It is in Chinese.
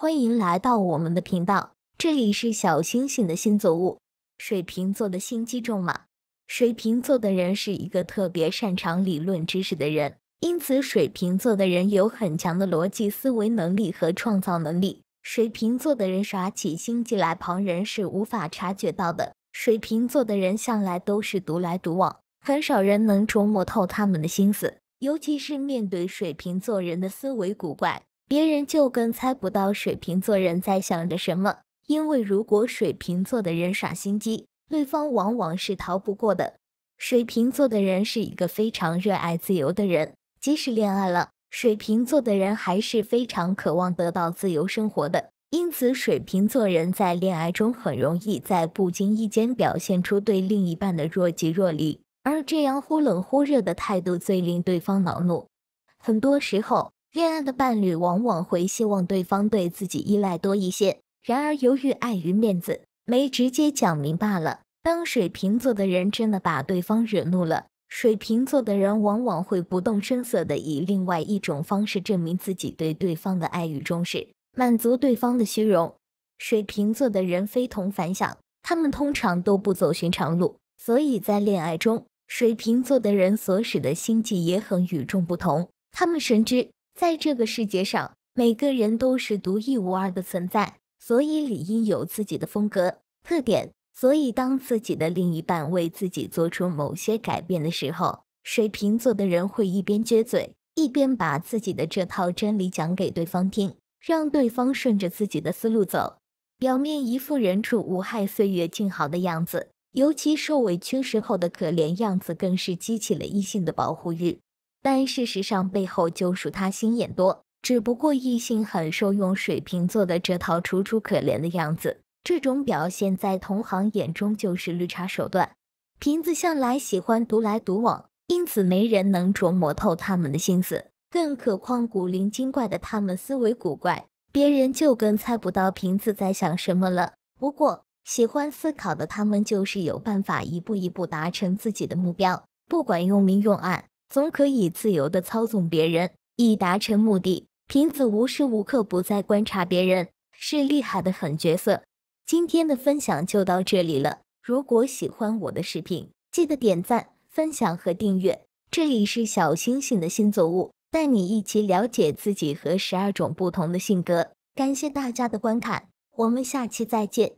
欢迎来到我们的频道，这里是小星星的星座物。水瓶座的心机重吗？水瓶座的人是一个特别擅长理论知识的人，因此水瓶座的人有很强的逻辑思维能力和创造能力。水瓶座的人耍起心机来，旁人是无法察觉到的。水瓶座的人向来都是独来独往，很少人能琢磨透他们的心思，尤其是面对水瓶座人的思维古怪。别人就更猜不到水瓶座人在想着什么，因为如果水瓶座的人耍心机，对方往往是逃不过的。水瓶座的人是一个非常热爱自由的人，即使恋爱了，水瓶座的人还是非常渴望得到自由生活的。因此，水瓶座人在恋爱中很容易在不经意间表现出对另一半的若即若离，而这样忽冷忽热的态度最令对方恼怒。很多时候。恋爱的伴侣往往会希望对方对自己依赖多一些，然而由于碍于面子，没直接讲明白。了当水瓶座的人真的把对方惹怒了，水瓶座的人往往会不动声色的以另外一种方式证明自己对对方的爱与重视，满足对方的虚荣。水瓶座的人非同凡响，他们通常都不走寻常路，所以在恋爱中，水瓶座的人所使的心计也很与众不同。他们深知。在这个世界上，每个人都是独一无二的存在，所以理应有自己的风格特点。所以，当自己的另一半为自己做出某些改变的时候，水瓶座的人会一边撅嘴，一边把自己的这套真理讲给对方听，让对方顺着自己的思路走，表面一副人畜无害、岁月静好的样子。尤其受委屈时候的可怜样子，更是激起了异性的保护欲。但事实上，背后就属他心眼多。只不过异性很受用水瓶座的这套楚楚可怜的样子，这种表现在同行眼中就是绿茶手段。瓶子向来喜欢独来独往，因此没人能琢磨透他们的心思，更何况古灵精怪的他们思维古怪，别人就更猜不到瓶子在想什么了。不过喜欢思考的他们，就是有办法一步一步达成自己的目标，不管用明用暗。总可以自由地操纵别人以达成目的。瓶子无时无刻不在观察别人，是厉害的狠角色。今天的分享就到这里了。如果喜欢我的视频，记得点赞、分享和订阅。这里是小星星的新作物，带你一起了解自己和十二种不同的性格。感谢大家的观看，我们下期再见。